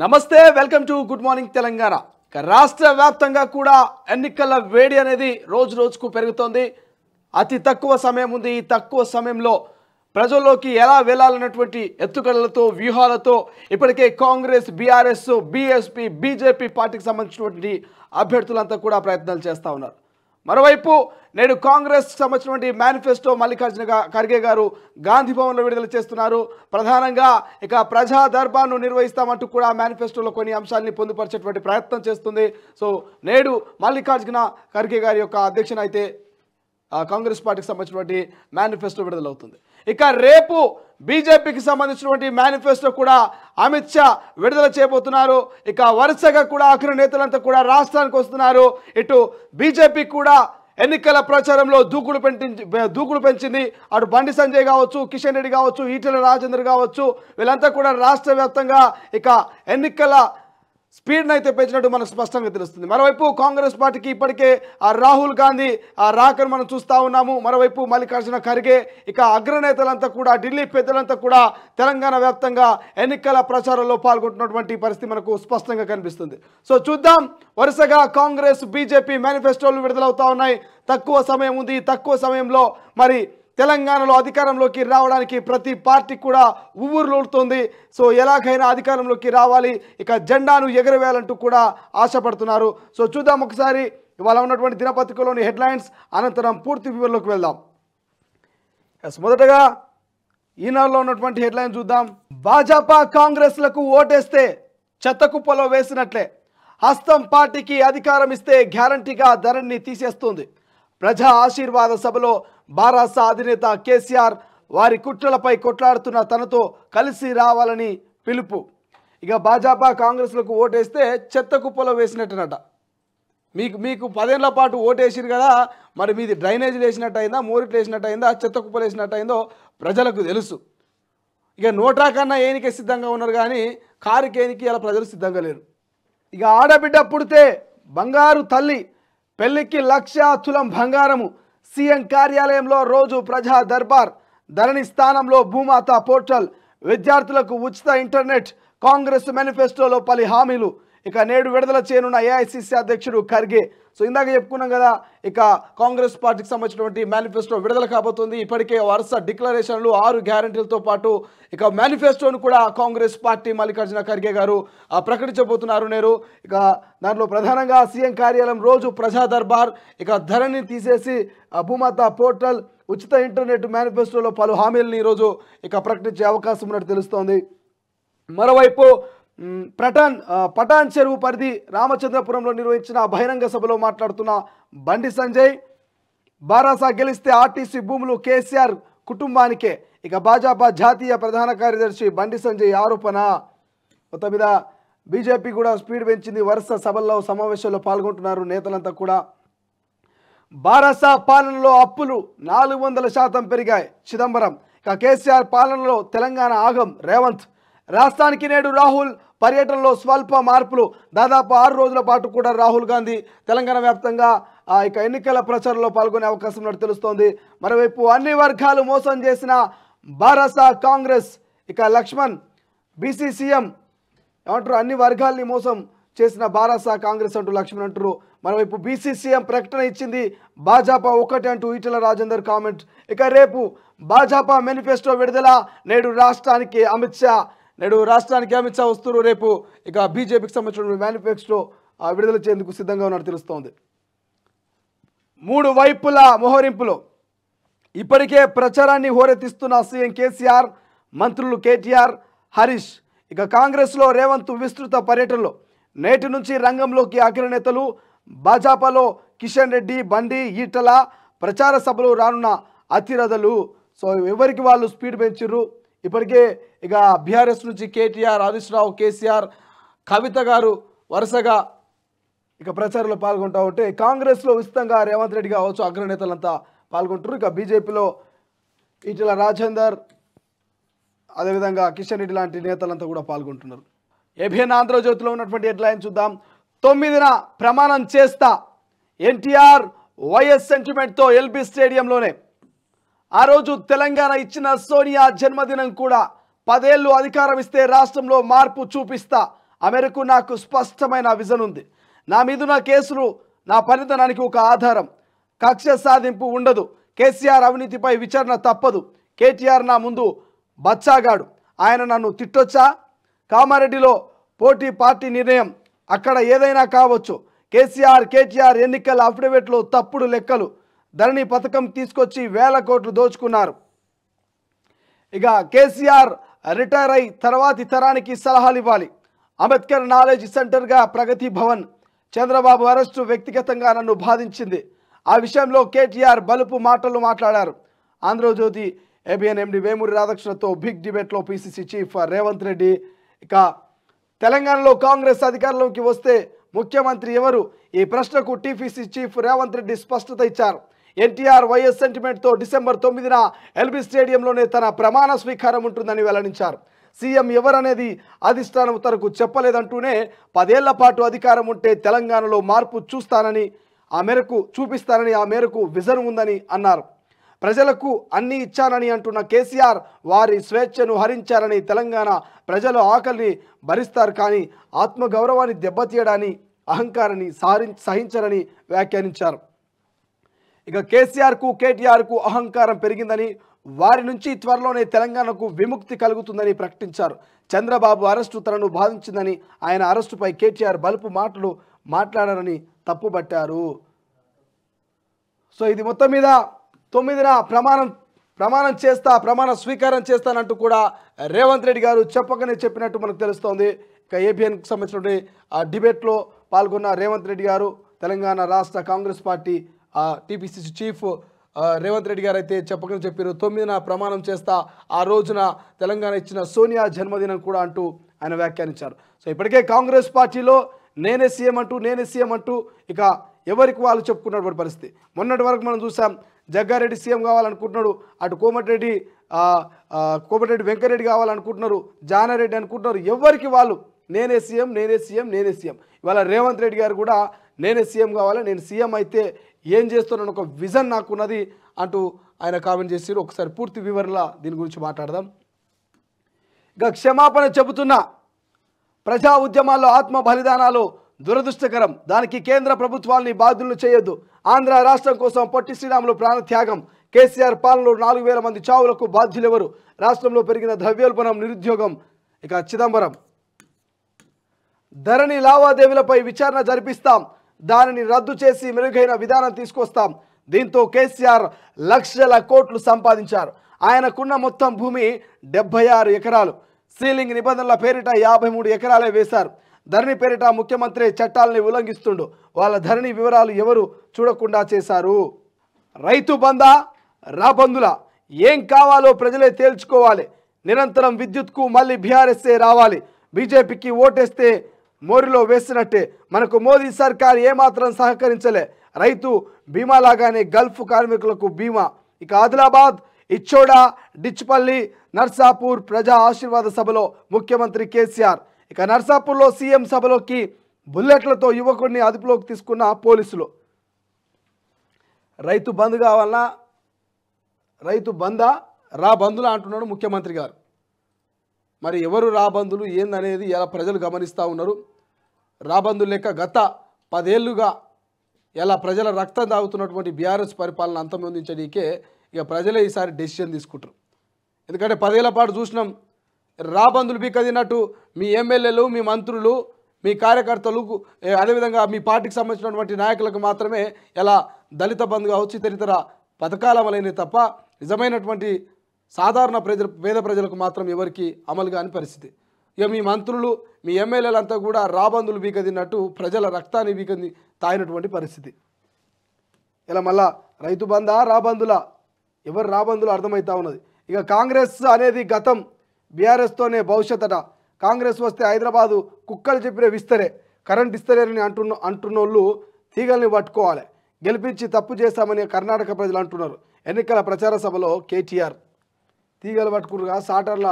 నమస్తే welcome to good morning Telangana రాష్ట్ర వ్యాప్తంగా కూడా ఎన్నికల వేడి అనేది రోజు రోజుకు పెరుగుతోంది అతి తక్కువ సమయం ఉంది ఈ తక్కువ సమయంలో ప్రజల్లోకి ఎలా వెళ్ళాలన్నటువంటి ఎత్తుగడలతో వ్యూహాలతో ఇప్పటికే కాంగ్రెస్ బీఆర్ఎస్ బీఎస్పీ బీజేపీ పార్టీకి సంబంధించినటువంటి అభ్యర్థులంతా కూడా ప్రయత్నాలు చేస్తూ ఉన్నారు మరోవైపు నేడు కాంగ్రెస్ సంబంధించినటువంటి మేనిఫెస్టో మల్లికార్జున ఖర్గే గారు గాంధీ భవన్లో విడుదల చేస్తున్నారు ప్రధానంగా ఇక ప్రజా దర్బార్ను నిర్వహిస్తామంటూ కూడా మేనిఫెస్టోలో కొన్ని అంశాలని పొందుపరిచేటువంటి ప్రయత్నం చేస్తుంది సో నేడు మల్లికార్జున ఖర్గే గారి యొక్క అధ్యక్షన అయితే కాంగ్రెస్ పార్టీకి సంబంధించినటువంటి మేనిఫెస్టో విడుదలవుతుంది ఇక రేపు బీజేపీకి సంబంధించినటువంటి మేనిఫెస్టో కూడా అమిత్ షా విడుదల చేయబోతున్నారు ఇక వరుసగా కూడా అగ్ర నేతలంతా కూడా రాష్ట్రానికి వస్తున్నారు ఇటు బీజేపీ కూడా ఎన్నికల ప్రచారంలో దూకుడు పెంచి దూకుడు పెంచింది అటు బండి సంజయ్ కావచ్చు కిషన్ రెడ్డి కావచ్చు ఈటెల రాజేందర్ కావచ్చు వీళ్ళంతా కూడా రాష్ట్ర ఇక ఎన్నికల స్పీడ్ను అయితే పెంచినట్టు మనకు స్పష్టంగా తెలుస్తుంది మరోవైపు కాంగ్రెస్ పార్టీకి ఇప్పటికే ఆ రాహుల్ గాంధీ ఆ రాకను మనం చూస్తూ ఉన్నాము మరోవైపు మల్లికార్జున ఖర్గే ఇక అగ్రనేతలంతా కూడా ఢిల్లీ పెద్దలంతా కూడా తెలంగాణ వ్యాప్తంగా ఎన్నికల ప్రచారంలో పాల్గొంటున్నటువంటి పరిస్థితి మనకు స్పష్టంగా కనిపిస్తుంది సో చూద్దాం వరుసగా కాంగ్రెస్ బీజేపీ మేనిఫెస్టోలు విడుదలవుతూ ఉన్నాయి తక్కువ సమయం ఉంది తక్కువ సమయంలో మరి తెలంగాణలో అధికారంలోకి రావడానికి ప్రతి పార్టీ కూడా ఊవురులోడుతోంది సో ఎలాగైనా అధికారంలోకి రావాలి ఇక జెండాను ఎగరవేయాలంటూ కూడా ఆశపడుతున్నారు సో చూద్దాం ఒకసారి ఇవాళ ఉన్నటువంటి దినపత్రికలోని హెడ్లైన్స్ అనంతరం పూర్తి వివరంలోకి వెళ్దాం ఎస్ మొదటగా ఈనాడులో ఉన్నటువంటి హెడ్లైన్ చూద్దాం భాజపా కాంగ్రెస్లకు ఓటేస్తే చెత్తకుప్పలో వేసినట్లే హస్తం పార్టీకి అధికారం ఇస్తే గ్యారంటీగా ధరణి తీసేస్తుంది ప్రజా ఆశీర్వాద సభలో బారాస అధినేత కేసీఆర్ వారి కుట్రలపై కొట్లాడుతున్న తనతో కలిసి రావాలని పిలుపు ఇక భాజపా కాంగ్రెస్లకు ఓటేస్తే చెత్త కుప్పలో వేసినట్టునట మీకు మీకు పదేళ్ల పాటు ఓటేసిరు కదా మరి మీది డ్రైనేజీలు వేసినట్టు అయిందా మోరిట్లు వేసినట్టు అయిందా చెత్త కుప్పలు వేసినట్టు అయిందో ప్రజలకు తెలుసు ఇక నోటా కన్నా ఏనికే సిద్ధంగా ఉన్నారు కానీ కారుకేనికి అలా ప్రజలు సిద్ధంగా లేరు ఇక ఆడబిడ్డ పుడితే బంగారు తల్లి పెళ్ళికి లక్ష తులం బంగారము సీఎం కార్యాలయంలో రోజు ప్రజా దర్బార్ ధరణి స్థానంలో భూమాత పోర్టల్ విద్యార్థులకు ఉచిత ఇంటర్నెట్ కాంగ్రెస్ మేనిఫెస్టోలో పలు హామీలు ఇక నేడు విడుదల చేయనున్న ఏఐసిసి అధ్యక్షుడు ఖర్గే సో ఇందాక చెప్పుకున్నాం కదా ఇక కాంగ్రెస్ పార్టీకి సంబంధించినటువంటి మేనిఫెస్టో విడుదల కాబోతుంది ఇప్పటికే వరుస డిక్లరేషన్లు ఆరు గ్యారంటీలతో పాటు ఇక మేనిఫెస్టోను కూడా కాంగ్రెస్ పార్టీ మల్లికార్జున ఖర్గే గారు ప్రకటించబోతున్నారు నేరు ఇక దాంట్లో ప్రధానంగా సీఎం కార్యాలయం రోజు ప్రజా దర్బార్ ఇక ధరణి తీసేసి భూమాత పోర్టల్ ఉచిత ఇంటర్నెట్ మేనిఫెస్టోలో పలు హామీలను ఈరోజు ఇక ప్రకటించే అవకాశం ఉన్నట్టు తెలుస్తోంది మరోవైపు ప్రటాన్ పటాన్ చెరువు పరిధి రామచంద్రపురంలో నిర్వహించిన బహిరంగ సభలో మాట్లాడుతున్న బండి సంజయ్ బారాసా గెలిస్తే ఆర్టీసీ భూములు కేసీఆర్ కుటుంబానికే ఇక భాజపా జాతీయ ప్రధాన కార్యదర్శి బండి సంజయ్ ఆరోపణ మొత్తం మీద బీజేపీ కూడా స్పీడ్ పెంచింది వరుస సభల్లో సమావేశంలో పాల్గొంటున్నారు నేతలంతా కూడా బారాసా పాలనలో అప్పులు నాలుగు వందల శాతం పెరిగాయి చిదంబరం ఇక కేసీఆర్ పాలనలో తెలంగాణ ఆగం రేవంత్ రాష్ట్రానికి నేడు రాహుల్ పర్యటనలో స్వల్ప మార్పులు దాదాపు ఆరు రోజుల పాటు కూడా రాహుల్ గాంధీ తెలంగాణ వ్యాప్తంగా ఇక ఎన్నికల ప్రచారంలో పాల్గొనే అవకాశం ఉన్నట్టు తెలుస్తోంది మరోవైపు అన్ని వర్గాలు మోసం చేసిన బారసా కాంగ్రెస్ ఇక లక్ష్మణ్ బీసీసీఎం ఏమంటారు అన్ని వర్గాల్ని మోసం చేసిన బారాసా కాంగ్రెస్ అంటూ లక్ష్మణ్ అంటారు మరోవైపు బీసీసీఎం ప్రకటన ఇచ్చింది భాజపా ఒకటి అంటూ ఈటల రాజేందర్ కామెంట్ ఇక రేపు భాజపా మేనిఫెస్టో విడుదల నేడు రాష్ట్రానికి అమిత్ షా నేడు రాష్ట్రానికి అమిత్ షా వస్తున్నారు రేపు ఇక బీజేపీకి సంబంధించిన మేనిఫెస్టో విడుదల చేసేందుకు సిద్ధంగా ఉన్నట్టు తెలుస్తోంది మూడు వైపుల మోహరింపులు ఇప్పటికే ప్రచారాన్ని హోరెత్తిస్తున్న సీఎం కేసీఆర్ మంత్రులు కేటీఆర్ హరీష్ ఇక కాంగ్రెస్లో రేవంత్ విస్తృత పర్యటనలో నేటి నుంచి రంగంలోకి నేతలు భాజపాలో కిషన్ రెడ్డి బండి ఈటల ప్రచార సభలు రానున్న అతిరథలు సో ఎవరికి వాళ్ళు స్పీడ్ పెంచారు ఇప్పటికే ఇక బీఆర్ఎస్ నుంచి కేటీఆర్ హరీష్ రావు కేసీఆర్ కవిత గారు వరుసగా ఇక ప్రచారంలో పాల్గొంటూ ఉంటే కాంగ్రెస్లో ఉచితంగా రేవంత్ రెడ్డి కావచ్చు అగ్రనేతలంతా పాల్గొంటారు ఇక బీజేపీలో ఇటీల రాజేందర్ అదేవిధంగా కిషన్ రెడ్డి లాంటి నేతలంతా కూడా పాల్గొంటున్నారు ఏబిఎన్ ఆంధ్రజ్యోతిలో ఉన్నటువంటి హెడ్లైన్ చూద్దాం తొమ్మిదిన ప్రమాణం చేస్తా ఎన్టీఆర్ వైఎస్ సెంటిమెంట్తో ఎల్బీ స్టేడియంలోనే ఆ రోజు తెలంగాణ ఇచ్చిన సోనియా జన్మదినం కూడా పదేళ్లు అధికారం ఇస్తే రాష్ట్రంలో మార్పు చూపిస్తా ఆమెరకు నాకు స్పష్టమైన విజన్ ఉంది నా నా కేసులు నా పనితనానికి ఒక ఆధారం కక్ష సాధింపు ఉండదు కేసీఆర్ అవినీతిపై విచారణ తప్పదు కేటీఆర్ నా ముందు బచ్చాగాడు ఆయన నన్ను తిట్టొచ్చా కామారెడ్డిలో పోటీ పార్టీ నిర్ణయం అక్కడ ఏదైనా కావచ్చు కేసీఆర్ కేటీఆర్ ఎన్నికల అఫిడవిట్లో తప్పుడు లెక్కలు ధరణి పథకం తీసుకొచ్చి వేల కోట్లు దోచుకున్నారు ఇక కేసీఆర్ రిటైర్ అయి తర్వాతి తరానికి సలహాలు ఇవ్వాలి అంబేద్కర్ నాలెడ్జ్ సెంటర్గా ప్రగతి భవన్ చంద్రబాబు అరెస్టు వ్యక్తిగతంగా నన్ను బాధించింది ఆ విషయంలో కేటీఆర్ బలుపు మాటలు మాట్లాడారు ఆంధ్రజ్యోతి ఏబిఎన్ ఎండి వేమూరి రాధాకృష్ణతో బిగ్ డిబేట్లో పిసిసి చీఫ్ రేవంత్ రెడ్డి ఇక తెలంగాణలో కాంగ్రెస్ అధికారంలోకి వస్తే ముఖ్యమంత్రి ఎవరు ఈ ప్రశ్నకు టీపీసీ చీఫ్ రేవంత్ రెడ్డి స్పష్టత ఇచ్చారు ఎన్టీఆర్ వైఎస్ సెంటిమెంట్తో డిసెంబర్ తొమ్మిదిన ఎల్బీ స్టేడియంలోనే తన ప్రమాణ స్వీకారం ఉంటుందని వెల్లడించారు సీఎం ఎవరనేది అధిష్టానం తనకు చెప్పలేదంటూనే పదేళ్ల పాటు అధికారం ఉంటే తెలంగాణలో మార్పు చూస్తానని ఆ మేరకు చూపిస్తానని ఆ మేరకు విజన్ ఉందని అన్నారు ప్రజలకు అన్ని ఇచ్చానని అంటున్న కేసీఆర్ వారి స్వేచ్ఛను హరించారని తెలంగాణ ప్రజల ఆకలిని భరిస్తారు కానీ ఆత్మగౌరవాన్ని దెబ్బతీయడాన్ని అహంకారాన్ని సహించరని వ్యాఖ్యానించారు ఇక కేసీఆర్కు కేటీఆర్కు అహంకారం పెరిగిందని వారి నుంచి త్వరలోనే తెలంగాణకు విముక్తి కలుగుతుందని ప్రకటించారు చంద్రబాబు అరెస్టు తనను బాధించిందని ఆయన అరెస్టుపై కేటీఆర్ బలుపు మాటలు మాట్లాడారని తప్పుబట్టారు సో ఇది మొత్తం మీద తొమ్మిదిన ప్రమాణం ప్రమాణం చేస్తా ప్రమాణ స్వీకారం చేస్తానంటూ కూడా రేవంత్ రెడ్డి గారు చెప్పకనే చెప్పినట్టు మనకు తెలుస్తోంది ఇక ఏబిఎన్కి సంబంధించిన డిబేట్లో పాల్గొన్న రేవంత్ రెడ్డి గారు తెలంగాణ రాష్ట్ర Congress party TPCC chief Revanth Reddy garu అయితే చెప్పకని చెప్పారు తొమ్మిదిన ప్రమాణం చేస్తా ఆ రోజున తెలంగాణ ఇచ్చిన సోనియా జన్మదినం కూడా అంటూ ఆయన వ్యాఖ్యానించారు సో ఇప్పటికే కాంగ్రెస్ పార్టీలో నేనే సీఎం అంటూ నేనే సీఎం అంటూ ఇక ఎవరికి వాళ్ళు చెప్పుకున్నటువంటి పరిస్థితి మొన్నటి వరకు మనం చూసాం జగ్గారెడ్డి సీఎం కావాలనుకుంటున్నాడు అటు కోమటిరెడ్డి కోమటిరెడ్డి వెంకటరెడ్డి కావాలనుకుంటున్నారు జానారెడ్డి అనుకుంటున్నారు ఎవరికి వాళ్ళు నేనే సీఎం నేనే సీఎం నేనే సీఎం ఇవాళ రేవంత్ రెడ్డి గారు కూడా నేనే సీఎం కావాలి నేను సీఎం అయితే ఏం చేస్తున్నాను ఒక విజన్ నాకున్నది అంటూ ఆయన కామెంట్ చేశారు ఒకసారి పూర్తి వివరణ దీని గురించి మాట్లాడదాం ఇక క్షమాపణ చెబుతున్నా ప్రజా ఉద్యమాల్లో ఆత్మ బలిదానాలు దురదృష్టకరం దానికి కేంద్ర ప్రభుత్వాన్ని బాధ్యులు చేయొద్దు ఆంధ్ర రాష్ట్రం కోసం పొట్టి శ్రీరాములు ప్రాణత్యాగం కేసీఆర్ పాలనలో నాలుగు వేల మంది చావులకు బాధ్యులెవరు రాష్ట్రంలో పెరిగిన ద్రవ్యోల్బణం నిరుద్యోగం ఇక చిదంబరం ధరణి లావాదేవీలపై విచారణ జరిపిస్తాం దానిని రద్దు చేసి మెరుగైన విధానం తీసుకొస్తాం దీంతో కేసీఆర్ లక్షల కోట్లు సంపాదించారు ఆయనకున్న మొత్తం భూమి డెబ్బై ఆరు ఎకరాలు సీలింగ్ నిబంధనల పేరిట యాభై మూడు ఎకరాలే వేశారు ధరణి పేరిట ముఖ్యమంత్రి చట్టాలని ఉల్లంఘిస్తుండు వాళ్ళ ధరణి వివరాలు ఎవరు చూడకుండా చేశారు రైతు బంధ రాబందుల ఏం కావాలో ప్రజలే తేల్చుకోవాలి నిరంతరం విద్యుత్కు మళ్ళీ బీఆర్ఎస్ఏ రావాలి బీజేపీకి ఓటేస్తే మోరిలో వేసినట్టే మనకు మోదీ సర్కార్ ఏమాత్రం సహకరించలే రైతు బీమా లాగానే గల్ఫ్ కార్మికులకు బీమా ఇక ఆదిలాబాద్ ఇచ్చోడా డిచ్పల్లి నర్సాపూర్ ప్రజా ఆశీర్వాద సభలో ముఖ్యమంత్రి కేసీఆర్ ఇక నర్సాపూర్లో సీఎం సభలోకి బుల్లెట్లతో యువకుడిని అదుపులోకి తీసుకున్న పోలీసులు రైతు బంద్ కావాలన్నా రైతు బందా రా బంధులా అంటున్నాడు ముఖ్యమంత్రి గారు మరి ఎవరు రాబందులు ఏందనేది ఇలా ప్రజలు గమనిస్తూ ఉన్నారు రాబందులు లెక్క గత పదేళ్లుగా ఇలా ప్రజల రక్తం తాగుతున్నటువంటి బీఆర్ఎస్ పరిపాలన అంతం అంతమొందించడానికే ఇక ప్రజలే ఈసారి డెసిషన్ తీసుకుంటారు ఎందుకంటే పదేళ్ల పాటు చూసినాం రాబందులు బీకదినట్టు మీ ఎమ్మెల్యేలు మీ మంత్రులు మీ కార్యకర్తలకు అదేవిధంగా మీ పార్టీకి సంబంధించినటువంటి నాయకులకు మాత్రమే ఎలా దళిత బంధుగా వచ్చి తదితర పథకాల వలనే తప్ప నిజమైనటువంటి సాధారణ ప్రజలు పేద ప్రజలకు మాత్రం ఎవరికి అమలు కాని పరిస్థితి ఇక మీ మంత్రులు మీ ఎమ్మెల్యేలంతా కూడా రాబందులు బీకదిన్నట్టు ప్రజల రక్తాన్ని బీకంది తాగినటువంటి పరిస్థితి ఇలా మళ్ళా రైతు బంధా రాబందుల ఎవరు రాబందులు అర్థమవుతా ఉన్నది ఇక కాంగ్రెస్ అనేది గతం బీఆర్ఎస్తోనే భవిష్యత్తట కాంగ్రెస్ వస్తే హైదరాబాదు కుక్కలు చెప్పిన విస్తరే కరెంట్ ఇస్తలేరని అంటున్న అంటున్నోళ్ళు తీగల్ని పట్టుకోవాలి గెలిపించి తప్పు చేశామని కర్ణాటక ప్రజలు అంటున్నారు ఎన్నికల ప్రచార సభలో కేటీఆర్ తీగలు పట్టుకురుగా సాటర్ల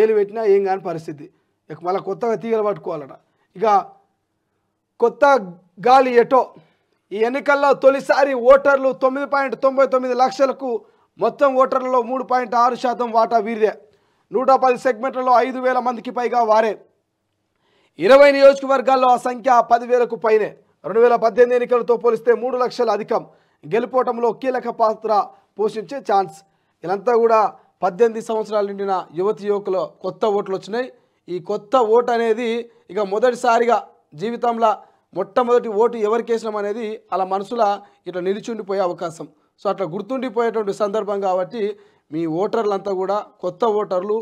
ఏలు పెట్టినా ఏం కాని పరిస్థితి ఇక మళ్ళీ కొత్తగా తీగలు పట్టుకోవాలట ఇక కొత్త గాలి ఎటో ఈ ఎన్నికల్లో తొలిసారి ఓటర్లు తొమ్మిది పాయింట్ తొంభై తొమ్మిది లక్షలకు మొత్తం ఓటర్లలో మూడు పాయింట్ ఆరు శాతం వాటా వీరిదే నూట పది సెగ్మెంట్లలో ఐదు వేల మందికి పైగా వారే ఇరవై నియోజకవర్గాల్లో ఆ సంఖ్య పదివేలకు పైనే రెండు వేల పద్దెనిమిది ఎన్నికలతో పోలిస్తే మూడు లక్షలు అధికం గెలుపోవటంలో కీలక పాత్ర పోషించే ఛాన్స్ ఇదంతా కూడా పద్దెనిమిది సంవత్సరాలు నిండిన యువతి యువకుల కొత్త ఓట్లు వచ్చినాయి ఈ కొత్త ఓటు అనేది ఇక మొదటిసారిగా జీవితంలో మొట్టమొదటి ఓటు ఎవరికేసినాం అనేది అలా మనసులో ఇట్లా నిలిచుండిపోయే అవకాశం సో అట్లా గుర్తుండిపోయేటువంటి సందర్భం కాబట్టి మీ ఓటర్లంతా కూడా కొత్త ఓటర్లు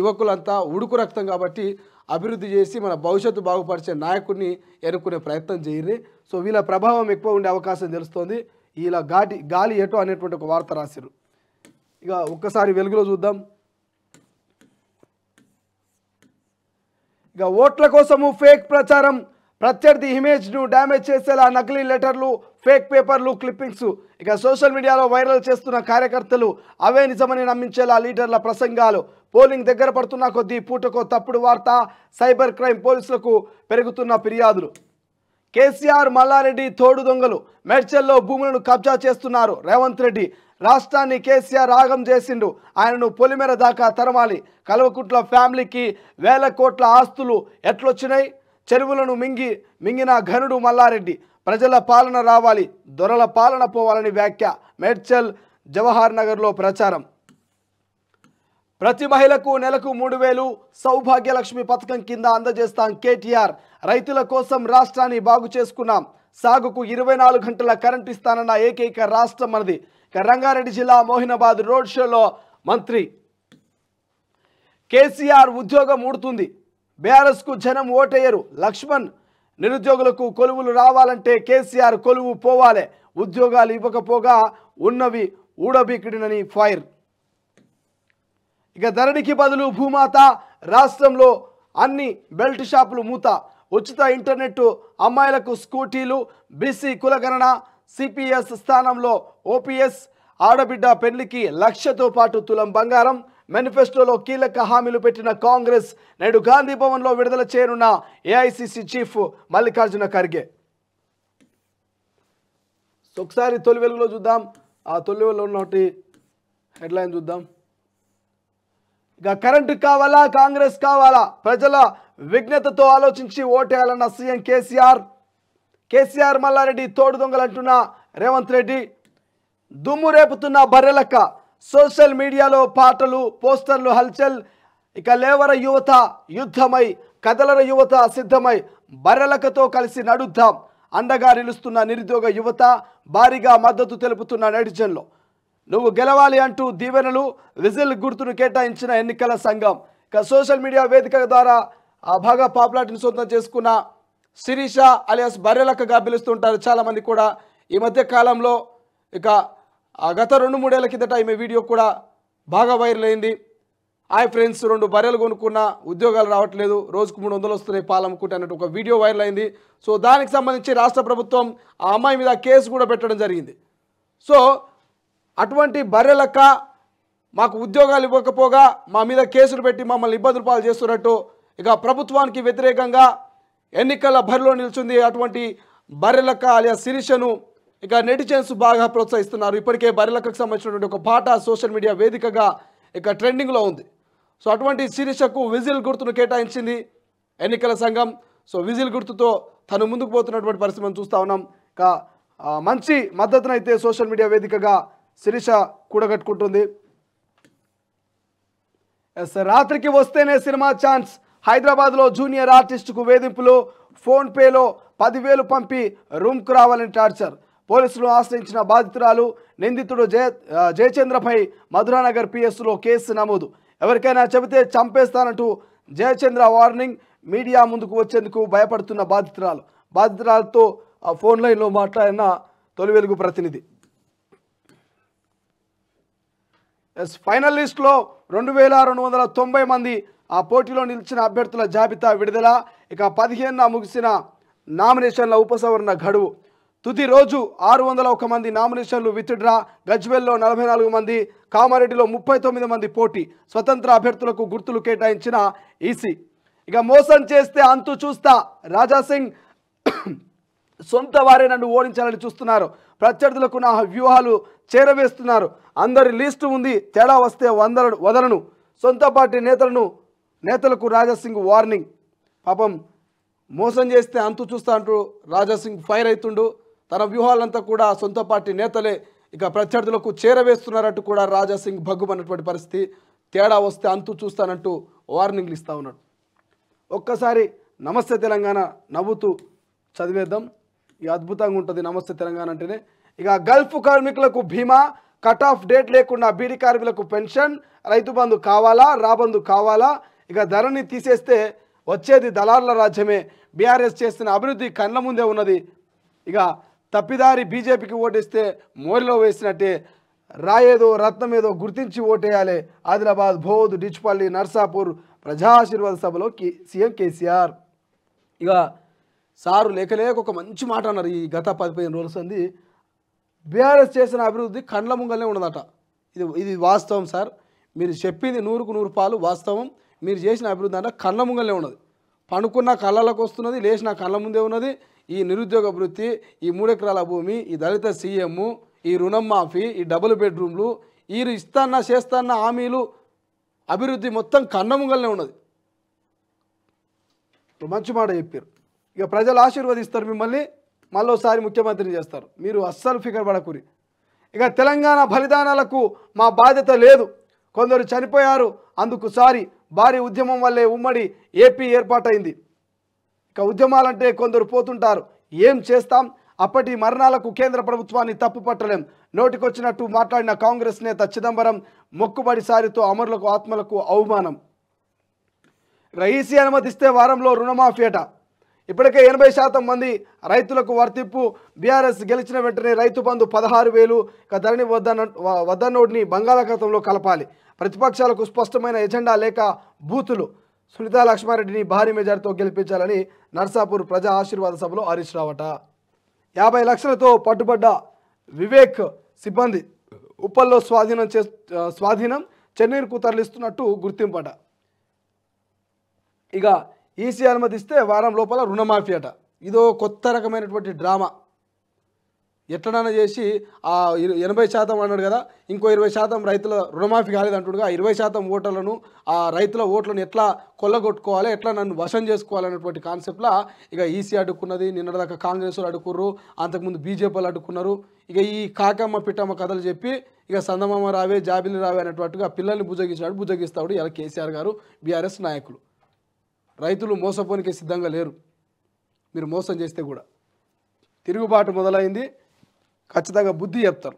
యువకులంతా ఉడుకు రక్తం కాబట్టి అభివృద్ధి చేసి మన భవిష్యత్తు బాగుపరిచే నాయకుడిని ఎన్నుకునే ప్రయత్నం చేయరు సో వీళ్ళ ప్రభావం ఎక్కువ ఉండే అవకాశం తెలుస్తోంది ఇలా గాటి గాలి ఎటు అనేటువంటి ఒక వార్త రాశారు ఇక ఒక్కసారి వెలుగులో చూద్దాం ఇక ఓట్ల కోసము ఫేక్ ప్రచారం ప్రత్యర్థి ఇమేజ్ను డ్యామేజ్ చేసేలా నకిలీ లెటర్లు ఫేక్ పేపర్లు క్లిప్పింగ్స్ ఇక సోషల్ మీడియాలో వైరల్ చేస్తున్న కార్యకర్తలు అవే నిజమని నమ్మించేలా లీడర్ల ప్రసంగాలు పోలింగ్ దగ్గర పడుతున్న కొద్దీ పూటకో తప్పుడు వార్త సైబర్ క్రైమ్ పోలీసులకు పెరుగుతున్న ఫిర్యాదులు కేసీఆర్ మల్లారెడ్డి తోడు దొంగలు మేడ్చల్లో భూములను కబ్జా చేస్తున్నారు రేవంత్ రెడ్డి రాష్ట్రాన్ని కేసీఆర్ రాగం చేసిండు ఆయనను పొలిమేర దాకా తరమాలి కల్వకుట్ల ఫ్యామిలీకి వేల కోట్ల ఆస్తులు ఎట్లొచ్చినాయి చెరువులను మింగి మింగిన ఘనుడు మల్లారెడ్డి ప్రజల పాలన రావాలి దొరల పాలన పోవాలని వ్యాఖ్య మేడ్చల్ జవహర్ నగర్లో ప్రచారం ప్రతి మహిళకు నెలకు మూడు వేలు సౌభాగ్యలక్ష్మి పథకం కింద అందజేస్తాం కేటీఆర్ రైతుల కోసం రాష్ట్రాన్ని బాగు చేసుకున్నాం సాగుకు ఇరవై నాలుగు గంటల కరెంటు ఇస్తానన్న ఏకైక రాష్ట్రం మనది రంగారెడ్డి జిల్లా మోహినాబాద్ రోడ్ షోలో మంత్రి కేసీఆర్ ఉద్యోగం ఊడుతుంది బీఆర్ఎస్కు జనం ఓటయ్యరు లక్ష్మణ్ నిరుద్యోగులకు కొలువులు రావాలంటే కేసీఆర్ కొలువు పోవాలే ఉద్యోగాలు ఇవ్వకపోగా ఉన్నవి ఊడబీకిడినని ఫైర్ ఇక ధరణికి బదులు భూమాత రాష్ట్రంలో అన్ని బెల్ట్ షాపులు మూత ఉచిత ఇంటర్నెట్ అమ్మాయిలకు స్కూటీలు బీసీ కులగణన సిపిఎస్ స్థానంలో ఓపీఎస్ ఆడబిడ్డ పెళ్లికి లక్షతో పాటు తులం బంగారం మేనిఫెస్టోలో కీలక హామీలు పెట్టిన కాంగ్రెస్ నేడు గాంధీ భవన్లో విడుదల చేయనున్న ఏఐసిసి చీఫ్ మల్లికార్జున ఖర్గే ఒకసారి తొలి వెలుగులో చూద్దాం ఆ తొలి వెలుగులో ఉన్నటి హెడ్లైన్ చూద్దాం ఇక కరెంటు కావాలా కాంగ్రెస్ కావాలా ప్రజల విఘ్నతతో ఆలోచించి ఓటేయాలన్న సీఎం కేసీఆర్ కేసీఆర్ మల్లారెడ్డి తోడు దొంగలు అంటున్న రేవంత్ రెడ్డి దుమ్ము రేపుతున్న బర్రెలక్క సోషల్ మీడియాలో పాటలు పోస్టర్లు హల్చల్ ఇక లేవర యువత యుద్ధమై కదలర యువత సిద్ధమై బర్రెలకతో కలిసి నడుద్దాం అండగా నిలుస్తున్న నిరుద్యోగ యువత భారీగా మద్దతు తెలుపుతున్న నెటిజన్లు నువ్వు గెలవాలి అంటూ దీవెనలు విజిల్ గుర్తును కేటాయించిన ఎన్నికల సంఘం ఇక సోషల్ మీడియా వేదిక ద్వారా ఆ బాగా పాపులారిటీని సొంతం చేసుకున్న శిరీష అలియాస్ బర్రెలక్కగా పిలుస్తుంటారు చాలామంది కూడా ఈ మధ్య కాలంలో ఇక గత రెండు మూడేళ్ల కిందట ఈమె వీడియో కూడా బాగా వైరల్ అయింది ఆయ్ ఫ్రెండ్స్ రెండు బర్రెలు కొనుక్కున్న ఉద్యోగాలు రావట్లేదు రోజుకు మూడు వందలు వస్తున్నాయి పాలమ్ముకుంటే అన్నట్టు ఒక వీడియో వైరల్ అయింది సో దానికి సంబంధించి రాష్ట్ర ప్రభుత్వం ఆ అమ్మాయి మీద కేసు కూడా పెట్టడం జరిగింది సో అటువంటి బర్రెలక్క మాకు ఉద్యోగాలు ఇవ్వకపోగా మా మీద కేసులు పెట్టి మమ్మల్ని ఇబ్బందులు పాలు చేస్తున్నట్టు ఇక ప్రభుత్వానికి వ్యతిరేకంగా ఎన్నికల బరిలో నిల్చుంది అటువంటి బర్రెలక్క అలియా శిరీషను ఇక నెటిజన్స్ బాగా ప్రోత్సహిస్తున్నారు ఇప్పటికే బర్రెలక్కకు సంబంధించినటువంటి ఒక పాట సోషల్ మీడియా వేదికగా ఇక ట్రెండింగ్లో ఉంది సో అటువంటి శిరీషకు విజిల్ గుర్తును కేటాయించింది ఎన్నికల సంఘం సో విజిల్ గుర్తుతో తను ముందుకు పోతున్నటువంటి పరిస్థితి మనం చూస్తూ ఉన్నాం ఇక మంచి మద్దతునైతే సోషల్ మీడియా వేదికగా శిరీష కూడగట్టుకుంటుంది ఎస్ రాత్రికి వస్తేనే సినిమా ఛాన్స్ హైదరాబాద్లో జూనియర్ ఆర్టిస్టుకు వేధింపులు ఫోన్పేలో పదివేలు పంపి రూమ్కు రావాలని టార్చర్ పోలీసులు ఆశ్రయించిన బాధితురాలు నిందితుడు జయ జయచంద్రపై మధురానగర్ పిఎస్లో కేసు నమోదు ఎవరికైనా చెబితే చంపేస్తానంటూ జయచంద్ర వార్నింగ్ మీడియా ముందుకు వచ్చేందుకు భయపడుతున్న బాధితురాలు బాధితురాలతో ఫోన్ లైన్లో మాట్లాడిన తొలి వెలుగు ప్రతినిధి ఎస్ ఫైనల్ లిస్ట్లో రెండు వేల రెండు వందల తొంభై మంది ఆ పోటీలో నిలిచిన అభ్యర్థుల జాబితా విడుదల ఇక పదిహేనున ముగిసిన నామినేషన్ల ఉపసవరణ గడువు తుది రోజు ఆరు వందల ఒక మంది నామినేషన్లు విత్డ్రా గజ్వెల్లో నలభై నాలుగు మంది కామారెడ్డిలో ముప్పై తొమ్మిది మంది పోటీ స్వతంత్ర అభ్యర్థులకు గుర్తులు కేటాయించిన ఈసీ ఇక మోసం చేస్తే అంతు చూస్తా రాజాసింగ్ సొంత వారే నన్ను ఓడించాలని చూస్తున్నారు ప్రత్యర్థులకు నా వ్యూహాలు చేరవేస్తున్నారు అందరి లిస్టు ఉంది తేడా వస్తే వందలను వదలను సొంత పార్టీ నేతలను నేతలకు రాజాసింగ్ వార్నింగ్ పాపం మోసం చేస్తే అంతు చూస్తా అంటూ రాజాసింగ్ ఫైర్ అవుతుండు తన వ్యూహాలంతా కూడా సొంత పార్టీ నేతలే ఇక ప్రత్యర్థులకు చేరవేస్తున్నారంటూ కూడా రాజాసింగ్ భగ్గుమన్నటువంటి పరిస్థితి తేడా వస్తే అంతు చూస్తానంటూ వార్నింగ్లు ఇస్తూ ఉన్నాడు ఒక్కసారి నమస్తే తెలంగాణ నవ్వుతూ చదివేద్దాం ఇక అద్భుతంగా ఉంటుంది నమస్తే తెలంగాణ అంటేనే ఇక గల్ఫ్ కార్మికులకు భీమా కట్ ఆఫ్ డేట్ లేకుండా బీడీ కార్మికులకు పెన్షన్ రైతు బంధు కావాలా రాబందు కావాలా ఇక ధరని తీసేస్తే వచ్చేది దళారుల రాజ్యమే బీఆర్ఎస్ చేస్తున్న అభివృద్ధి కళ్ళ ముందే ఉన్నది ఇక తప్పిదారి బీజేపీకి ఓటేస్తే మోరిలో వేసినట్టే రాయేదో రత్నం ఏదో గుర్తించి ఓటేయాలి ఆదిలాబాద్ బోధ్ డిచ్పల్లి నర్సాపూర్ ప్రజాశీర్వాద సభలో సీఎం కేసీఆర్ ఇక సారు లేకలేక ఒక మంచి మాట అన్నారు ఈ గత పది పదిహేను రోజులు సంది బీఆర్ఎస్ చేసిన అభివృద్ధి కండ్ల ముంగలనే ఉండదట ఇది ఇది వాస్తవం సార్ మీరు చెప్పింది నూరుకు నూరు పాలు వాస్తవం మీరు చేసిన అభివృద్ధి అంటే కళ్ళ ముంగలే ఉన్నది పనుకున్న కళ్ళలకు వస్తున్నది లేచిన కళ్ళ ముందే ఉన్నది ఈ నిరుద్యోగ వృత్తి ఈ మూడెకరాల భూమి ఈ దళిత సీఎం ఈ రుణం మాఫీ ఈ డబుల్ బెడ్రూమ్లు వీరు ఇస్తాన్న చేస్తాన్న హామీలు అభివృద్ధి మొత్తం కన్న ముంగలే ఉన్నది మంచి మాట చెప్పారు ఇక ప్రజలు ఆశీర్వదిస్తారు మిమ్మల్ని మళ్ళీసారి ముఖ్యమంత్రిని చేస్తారు మీరు అస్సలు ఫికర్ పడకూరి ఇక తెలంగాణ బలిదానాలకు మా బాధ్యత లేదు కొందరు చనిపోయారు అందుకు సారీ భారీ ఉద్యమం వల్లే ఉమ్మడి ఏపీ ఏర్పాటైంది ఇక ఉద్యమాలంటే కొందరు పోతుంటారు ఏం చేస్తాం అప్పటి మరణాలకు కేంద్ర ప్రభుత్వాన్ని తప్పు పట్టలేం నోటికొచ్చినట్టు మాట్లాడిన కాంగ్రెస్ నేత చిదంబరం సారితో అమరులకు ఆత్మలకు అవమానం రహీసీ అనుమతిస్తే వారంలో రుణమాఫీ ఇప్పటికే ఎనభై శాతం మంది రైతులకు వర్తింపు బీఆర్ఎస్ గెలిచిన వెంటనే రైతు బంధు పదహారు వేలు ఇక ధరణి వద్ద వద్దనోడిని బంగాళాఖాతంలో కలపాలి ప్రతిపక్షాలకు స్పష్టమైన ఎజెండా లేక బూతులు సునీతా లక్ష్మారెడ్డిని భారీ మెజార్టీతో గెలిపించాలని నర్సాపూర్ ప్రజా ఆశీర్వాద సభలో హరీష్ రావట యాభై లక్షలతో పట్టుబడ్డ వివేక్ సిబ్బంది ఉప్పల్లో స్వాధీనం చే స్వాధీనం చెన్నైకు తరలిస్తున్నట్టు గుర్తింపట ఇక ఈసీ అనుమతిస్తే వారం లోపల రుణమాఫీ అట ఇదో కొత్త రకమైనటువంటి డ్రామా ఎట్లనైనా చేసి ఆ ఎనభై శాతం అన్నాడు కదా ఇంకో ఇరవై శాతం రైతుల రుణమాఫీ కాలేదంటుడుగా ఇరవై శాతం ఓట్లను ఆ రైతుల ఓట్లను ఎట్లా కొల్లగొట్టుకోవాలి ఎట్లా నన్ను వశం చేసుకోవాలనేటువంటి కాన్సెప్ట్లా ఇక ఈసీ అడుక్కున్నది నిన్నటిదాకా కాంగ్రెస్ వాళ్ళు అడుక్కుర్రు అంతకుముందు బీజేపీ వాళ్ళు అడుక్కున్నారు ఇక ఈ కాకమ్మ పిట్టమ్మ కథలు చెప్పి ఇక సందమామ రావే జాబిలి రావే అనేటట్టుగా పిల్లల్ని భుజగించినట్టు భుజగిస్తాడు ఇలా కేసీఆర్ గారు బీఆర్ఎస్ నాయకులు రైతులు మోసపోనికి సిద్ధంగా లేరు మీరు మోసం చేస్తే కూడా తిరుగుబాటు మొదలైంది ఖచ్చితంగా బుద్ధి చెప్తారు